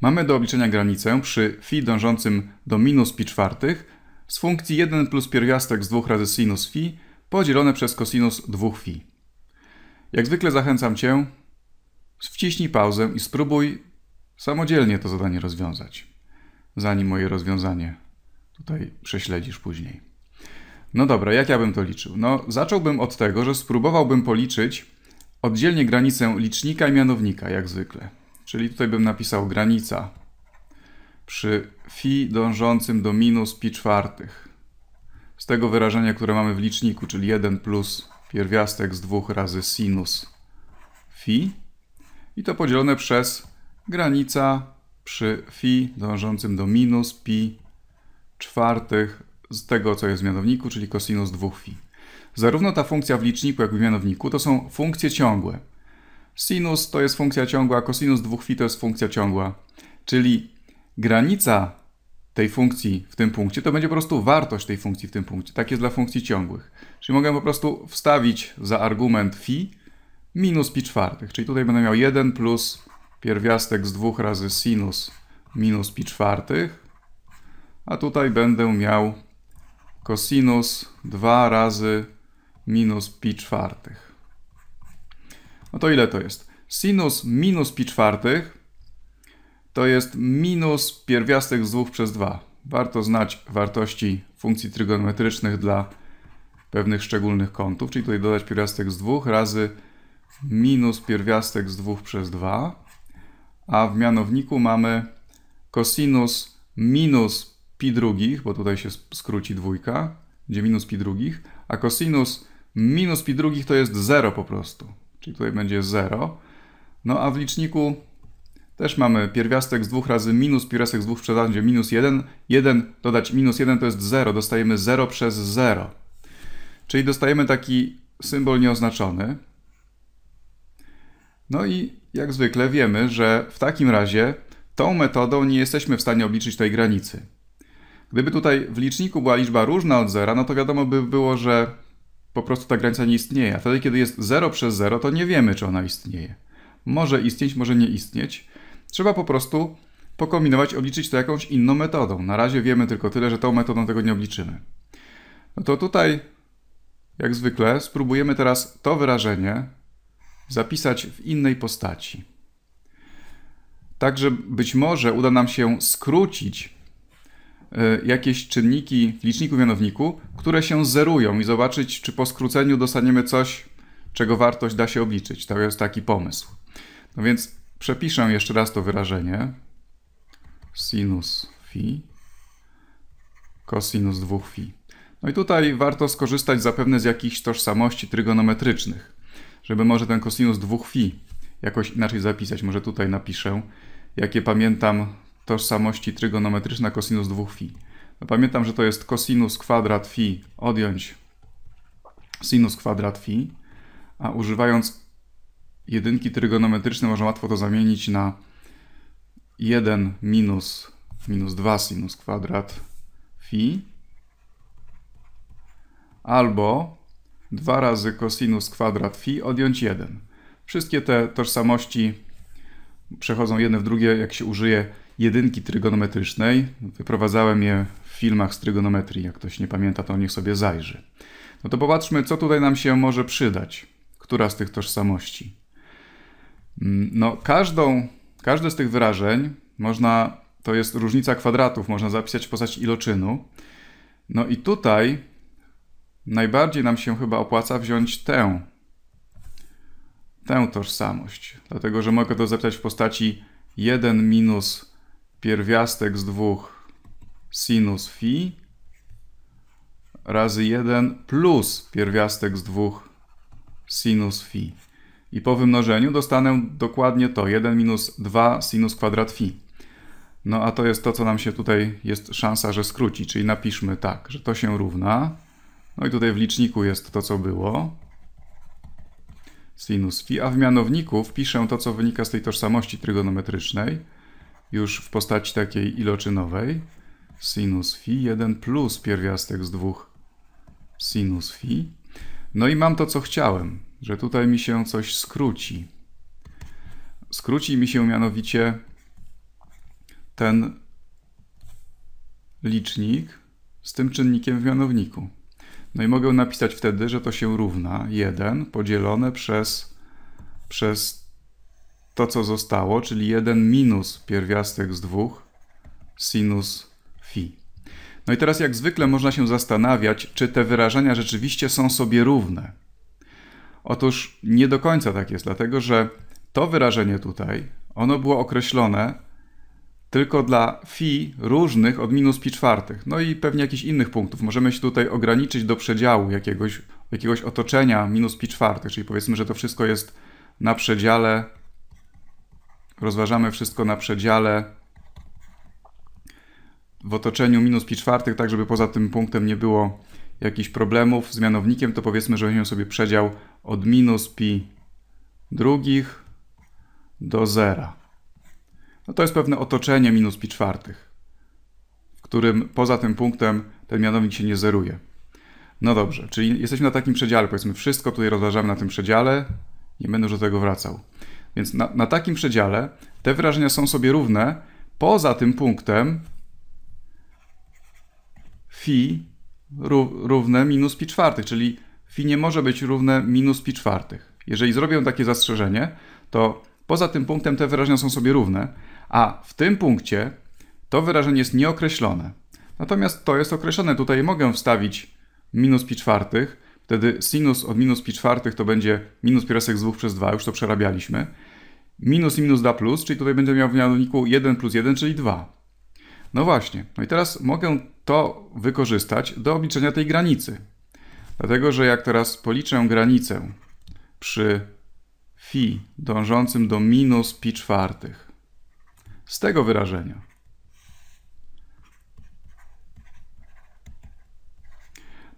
mamy do obliczenia granicę przy phi dążącym do minus pi czwartych z funkcji 1 plus pierwiastek z 2 razy sinus phi podzielone przez cosinus 2 phi. Jak zwykle zachęcam Cię, wciśnij pauzę i spróbuj samodzielnie to zadanie rozwiązać, zanim moje rozwiązanie tutaj prześledzisz później. No dobra, jak ja bym to liczył? No, zacząłbym od tego, że spróbowałbym policzyć oddzielnie granicę licznika i mianownika, jak zwykle. Czyli tutaj bym napisał granica przy fi dążącym do minus pi czwartych. Z tego wyrażenia, które mamy w liczniku, czyli 1 plus pierwiastek z 2 razy sinus fi i to podzielone przez granica przy fi dążącym do minus pi czwartych z tego, co jest w mianowniku, czyli cosinus 2 fi. Zarówno ta funkcja w liczniku, jak i w mianowniku to są funkcje ciągłe. Sinus to jest funkcja ciągła, kosinus dwóch fi to jest funkcja ciągła. Czyli granica tej funkcji w tym punkcie to będzie po prostu wartość tej funkcji w tym punkcie. Tak jest dla funkcji ciągłych. Czyli mogę po prostu wstawić za argument fi minus pi czwartych. Czyli tutaj będę miał 1 plus pierwiastek z 2 razy sinus minus pi czwartych. A tutaj będę miał kosinus 2 razy minus pi czwartych no to ile to jest? Sinus minus pi czwartych to jest minus pierwiastek z 2 przez 2. Warto znać wartości funkcji trygonometrycznych dla pewnych szczególnych kątów, czyli tutaj dodać pierwiastek z 2 razy minus pierwiastek z 2 przez 2, a w mianowniku mamy kosinus minus pi drugich, bo tutaj się skróci dwójka, gdzie minus pi drugich, a kosinus minus pi drugich to jest 0 po prostu czyli tutaj będzie 0. No a w liczniku też mamy pierwiastek z 2 razy minus, pierwiastek z 2 przez będzie minus 1. 1 dodać minus 1 to jest 0, dostajemy 0 przez 0. Czyli dostajemy taki symbol nieoznaczony. No i jak zwykle wiemy, że w takim razie tą metodą nie jesteśmy w stanie obliczyć tej granicy. Gdyby tutaj w liczniku była liczba różna od zera, no to wiadomo by było, że po prostu ta granica nie istnieje. A wtedy, kiedy jest 0 przez 0, to nie wiemy, czy ona istnieje. Może istnieć, może nie istnieć. Trzeba po prostu pokombinować, obliczyć to jakąś inną metodą. Na razie wiemy tylko tyle, że tą metodą tego nie obliczymy. No to tutaj, jak zwykle, spróbujemy teraz to wyrażenie zapisać w innej postaci. Także być może uda nam się skrócić Y, jakieś czynniki w liczniku mianowniku, które się zerują i zobaczyć, czy po skróceniu dostaniemy coś, czego wartość da się obliczyć. To jest taki pomysł. No więc przepiszę jeszcze raz to wyrażenie. Sinus φ, cosinus 2 φ No i tutaj warto skorzystać zapewne z jakichś tożsamości trygonometrycznych, żeby może ten cosinus 2 φ jakoś inaczej zapisać. Może tutaj napiszę, jakie pamiętam tożsamości trygonometryczna cosinus 2 phi. No pamiętam, że to jest cosinus kwadrat phi odjąć sinus kwadrat phi, a używając jedynki trygonometrycznej można łatwo to zamienić na 1 minus minus 2 sinus kwadrat phi albo 2 razy cosinus kwadrat phi odjąć 1. Wszystkie te tożsamości przechodzą jedne w drugie, jak się użyje jedynki trygonometrycznej. Wyprowadzałem je w filmach z trygonometrii. Jak ktoś nie pamięta, to niech sobie zajrzy. No to popatrzmy, co tutaj nam się może przydać. Która z tych tożsamości? Mm, no, każdą, każde z tych wyrażeń można, to jest różnica kwadratów, można zapisać w postaci iloczynu. No i tutaj najbardziej nam się chyba opłaca wziąć tę, tę tożsamość, dlatego że mogę to zapisać w postaci 1 minus pierwiastek z dwóch sinus phi razy 1 plus pierwiastek z dwóch sinus phi. I po wymnożeniu dostanę dokładnie to, 1 minus 2 sinus kwadrat phi. No a to jest to, co nam się tutaj jest szansa, że skróci, czyli napiszmy tak, że to się równa. No i tutaj w liczniku jest to, co było. Sinus phi, a w mianowniku wpiszę to, co wynika z tej tożsamości trygonometrycznej już w postaci takiej iloczynowej. Sinus phi 1 plus pierwiastek z dwóch sinus phi. No i mam to, co chciałem, że tutaj mi się coś skróci. Skróci mi się mianowicie ten licznik z tym czynnikiem w mianowniku. No i mogę napisać wtedy, że to się równa 1 podzielone przez, przez to, co zostało, czyli 1 minus pierwiastek z 2 sinus phi. No i teraz jak zwykle można się zastanawiać, czy te wyrażenia rzeczywiście są sobie równe. Otóż nie do końca tak jest, dlatego że to wyrażenie tutaj, ono było określone tylko dla phi różnych od minus pi czwartych, no i pewnie jakichś innych punktów. Możemy się tutaj ograniczyć do przedziału jakiegoś, jakiegoś otoczenia minus pi czwartych, czyli powiedzmy, że to wszystko jest na przedziale Rozważamy wszystko na przedziale w otoczeniu minus pi czwartych, tak żeby poza tym punktem nie było jakichś problemów z mianownikiem, to powiedzmy, że weźmiemy sobie przedział od minus pi drugich do zera. No to jest pewne otoczenie minus pi czwartych, w którym poza tym punktem ten mianownik się nie zeruje. No dobrze, czyli jesteśmy na takim przedziale, powiedzmy wszystko tutaj rozważamy na tym przedziale, nie będę już do tego wracał. Więc na, na takim przedziale te wyrażenia są sobie równe poza tym punktem φ równe minus pi czwartych, czyli φ nie może być równe minus pi czwartych. Jeżeli zrobię takie zastrzeżenie, to poza tym punktem te wyrażenia są sobie równe, a w tym punkcie to wyrażenie jest nieokreślone. Natomiast to jest określone. Tutaj mogę wstawić minus pi czwartych, Wtedy sinus od minus pi czwartych to będzie minus pierwiastek z 2 przez 2, już to przerabialiśmy. Minus i minus da plus, czyli tutaj będę miał w mianowniku 1 plus 1, czyli 2. No właśnie, no i teraz mogę to wykorzystać do obliczenia tej granicy. Dlatego, że jak teraz policzę granicę przy phi dążącym do minus pi czwartych z tego wyrażenia,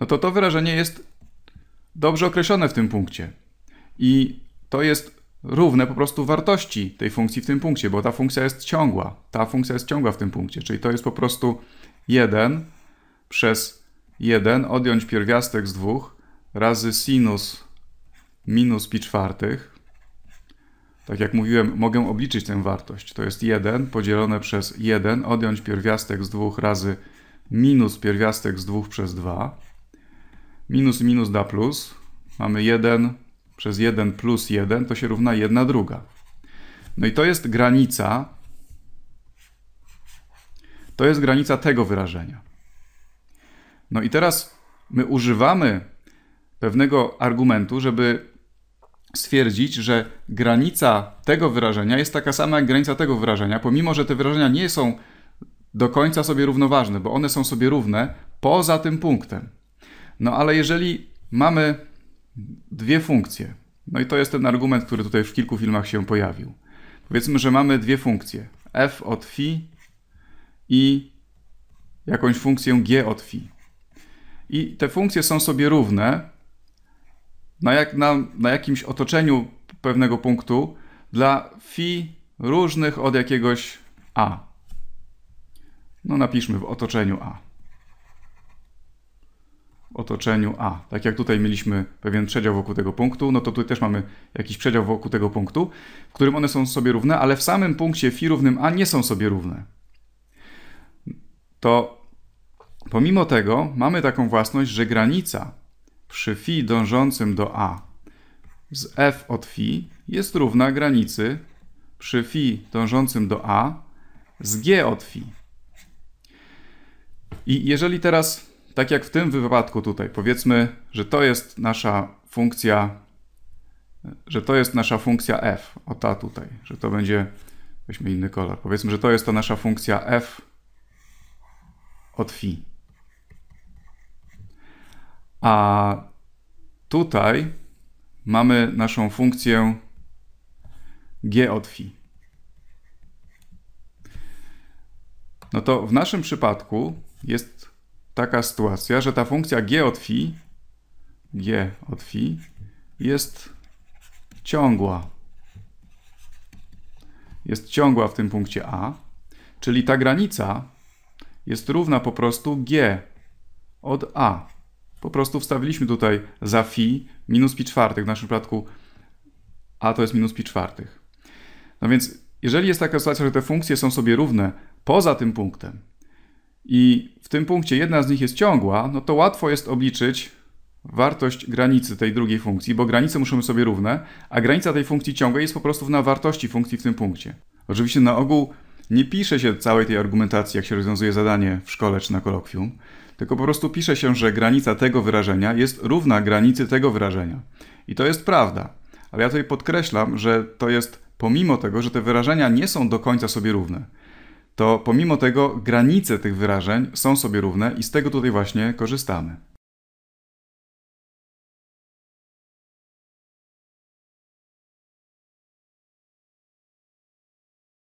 no to to wyrażenie jest dobrze określone w tym punkcie. I to jest równe po prostu wartości tej funkcji w tym punkcie, bo ta funkcja jest ciągła. Ta funkcja jest ciągła w tym punkcie, czyli to jest po prostu 1 przez 1 odjąć pierwiastek z 2 razy sinus minus pi czwartych. Tak jak mówiłem, mogę obliczyć tę wartość. To jest 1 podzielone przez 1 odjąć pierwiastek z 2 razy minus pierwiastek z 2 przez 2 Minus minus da plus. Mamy 1 przez 1 plus 1 to się równa 1 druga. No i to jest granica. To jest granica tego wyrażenia. No i teraz my używamy pewnego argumentu, żeby stwierdzić, że granica tego wyrażenia jest taka sama jak granica tego wyrażenia, pomimo że te wyrażenia nie są do końca sobie równoważne, bo one są sobie równe poza tym punktem. No ale jeżeli mamy dwie funkcje, no i to jest ten argument, który tutaj w kilku filmach się pojawił. Powiedzmy, że mamy dwie funkcje, f od phi i jakąś funkcję g od phi. I te funkcje są sobie równe na, jak, na, na jakimś otoczeniu pewnego punktu dla phi różnych od jakiegoś a. No napiszmy w otoczeniu a otoczeniu A. Tak jak tutaj mieliśmy pewien przedział wokół tego punktu, no to tutaj też mamy jakiś przedział wokół tego punktu, w którym one są sobie równe, ale w samym punkcie φ równym A nie są sobie równe. To pomimo tego mamy taką własność, że granica przy φ dążącym do A z f od φ jest równa granicy przy φ dążącym do A z g od φ. I jeżeli teraz tak jak w tym wypadku tutaj, powiedzmy, że to jest nasza funkcja, że to jest nasza funkcja f, o ta tutaj, że to będzie, weźmy inny kolor, powiedzmy, że to jest to nasza funkcja f od phi. A tutaj mamy naszą funkcję g od phi. No to w naszym przypadku jest taka sytuacja, że ta funkcja g od phi, g od phi jest ciągła. Jest ciągła w tym punkcie A, czyli ta granica jest równa po prostu g od A. Po prostu wstawiliśmy tutaj za phi minus pi czwartych, w naszym przypadku a to jest minus pi czwartych. No więc jeżeli jest taka sytuacja, że te funkcje są sobie równe poza tym punktem, i w tym punkcie jedna z nich jest ciągła, no to łatwo jest obliczyć wartość granicy tej drugiej funkcji, bo granice być sobie równe, a granica tej funkcji ciągłej jest po prostu na wartości funkcji w tym punkcie. Oczywiście na ogół nie pisze się całej tej argumentacji, jak się rozwiązuje zadanie w szkole czy na kolokwium, tylko po prostu pisze się, że granica tego wyrażenia jest równa granicy tego wyrażenia. I to jest prawda, ale ja tutaj podkreślam, że to jest pomimo tego, że te wyrażenia nie są do końca sobie równe to pomimo tego granice tych wyrażeń są sobie równe i z tego tutaj właśnie korzystamy.